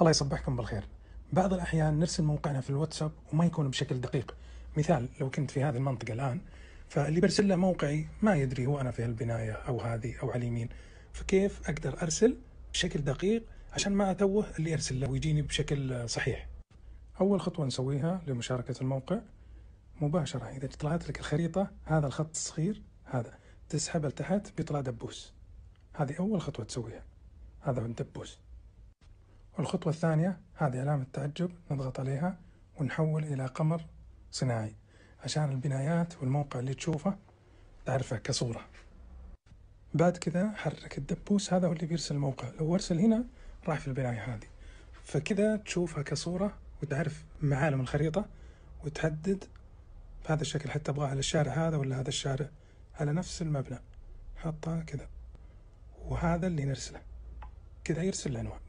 الله يصبحكم بالخير بعض الأحيان نرسل موقعنا في الواتساب وما يكون بشكل دقيق مثال لو كنت في هذه المنطقة الآن فاللي برسل له موقعي ما يدري هو أنا في هالبناية أو هذه أو على اليمين فكيف أقدر أرسل بشكل دقيق عشان ما أتوه اللي أرسل له ويجيني بشكل صحيح أول خطوة نسويها لمشاركة الموقع مباشرة إذا طلعت لك الخريطة هذا الخط الصغير هذا تسحب لتحت بيطلع دبوس هذه أول خطوة تسويها هذا من الدبوس والخطوة الثانية هذه علامة تعجب نضغط عليها ونحول إلى قمر صناعي عشان البنايات والموقع اللي تشوفه تعرفه كصورة بعد كذا حرك الدبوس هذا هو اللي بيرسل الموقع لو ارسل هنا راح في البناية هذه فكذا تشوفها كصورة وتعرف معالم الخريطة وتحدد بهذا الشكل حتى ابغاه على الشارع هذا ولا هذا الشارع على نفس المبنى حطها كذا وهذا اللي نرسله كذا يرسل العنوان